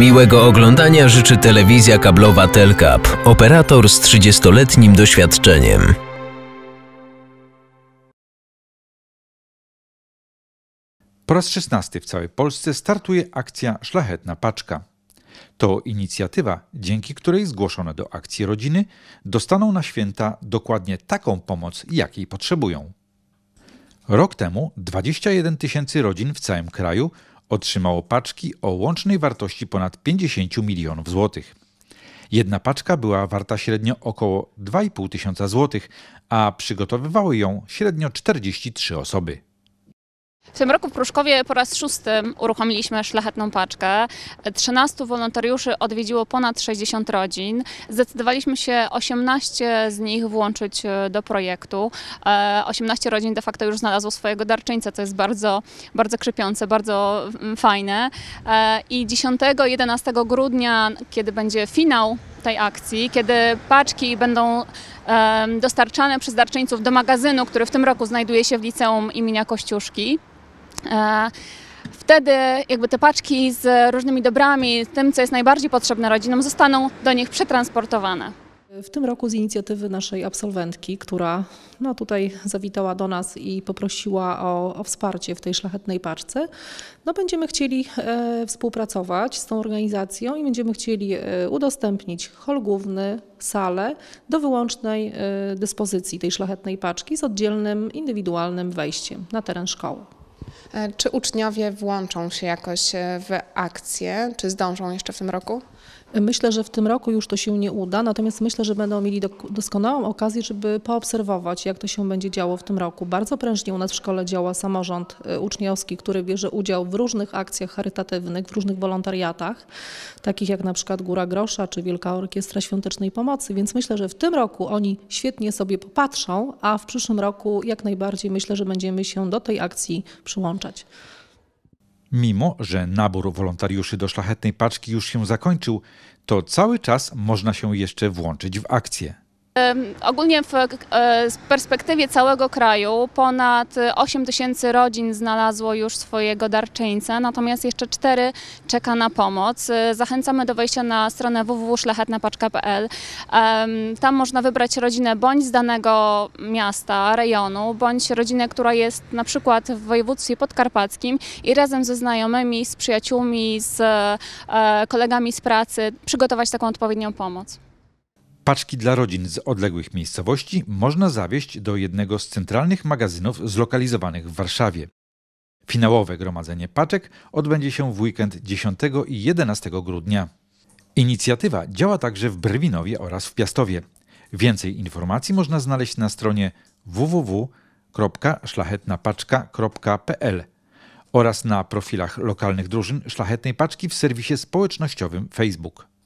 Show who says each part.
Speaker 1: Miłego oglądania życzy telewizja kablowa Telcap, operator z 30-letnim doświadczeniem. Po raz 16 w całej Polsce startuje akcja Szlachetna Paczka. To inicjatywa, dzięki której zgłoszone do akcji rodziny dostaną na święta dokładnie taką pomoc, jakiej potrzebują. Rok temu 21 tysięcy rodzin w całym kraju otrzymało paczki o łącznej wartości ponad 50 milionów złotych. Jedna paczka była warta średnio około 2,5 tysiąca złotych, a przygotowywały ją średnio 43 osoby.
Speaker 2: W tym roku w Pruszkowie po raz szósty uruchomiliśmy szlachetną paczkę. 13 wolontariuszy odwiedziło ponad 60 rodzin. Zdecydowaliśmy się 18 z nich włączyć e, do projektu. 18 e, rodzin de facto już znalazło swojego darczyńca, co jest bardzo, bardzo krzypiące, bardzo mm, fajne. E, I 10-11 grudnia, kiedy będzie finał tej akcji, kiedy paczki będą dostarczane przez darczyńców do magazynu, który w tym roku znajduje się w liceum imienia Kościuszki. E, wtedy jakby te paczki z różnymi dobrami, tym co jest najbardziej potrzebne rodzinom, zostaną do nich przetransportowane. W tym roku z inicjatywy
Speaker 3: naszej absolwentki, która no, tutaj zawitała do nas i poprosiła o, o wsparcie w tej szlachetnej paczce, no, będziemy chcieli e, współpracować z tą organizacją i będziemy chcieli e, udostępnić hol główny, salę do wyłącznej e, dyspozycji tej szlachetnej paczki z oddzielnym, indywidualnym wejściem na teren szkoły. E, czy uczniowie włączą się jakoś e, w akcję? Czy zdążą jeszcze w tym roku? Myślę, że w tym roku już to się nie uda, natomiast myślę, że będą mieli doskonałą okazję, żeby poobserwować, jak to się będzie działo w tym roku. Bardzo prężnie u nas w szkole działa samorząd y, uczniowski, który bierze udział w różnych akcjach charytatywnych, w różnych wolontariatach, takich jak na przykład Góra Grosza czy Wielka Orkiestra Świątecznej Pomocy, więc myślę, że w tym roku oni świetnie sobie popatrzą, a w przyszłym roku jak najbardziej myślę, że będziemy się do tej akcji przyłączać.
Speaker 1: Mimo, że nabór wolontariuszy do szlachetnej paczki już się zakończył, to cały czas można się jeszcze włączyć w akcję.
Speaker 2: Ogólnie w e, perspektywie całego kraju ponad 8 tysięcy rodzin znalazło już swojego darczyńca, natomiast jeszcze 4 czeka na pomoc. E, zachęcamy do wejścia na stronę www.szlachetnapaczka.pl. Tam można wybrać rodzinę bądź z danego miasta, rejonu, bądź rodzinę, która jest na przykład w województwie podkarpackim i razem ze znajomymi, z przyjaciółmi, z e, kolegami z pracy przygotować taką odpowiednią pomoc.
Speaker 1: Paczki dla rodzin z odległych miejscowości można zawieźć do jednego z centralnych magazynów zlokalizowanych w Warszawie. Finałowe gromadzenie paczek odbędzie się w weekend 10 i 11 grudnia. Inicjatywa działa także w Brwinowie oraz w Piastowie. Więcej informacji można znaleźć na stronie www.szlachetnapaczka.pl oraz na profilach lokalnych drużyn Szlachetnej Paczki w serwisie społecznościowym Facebook.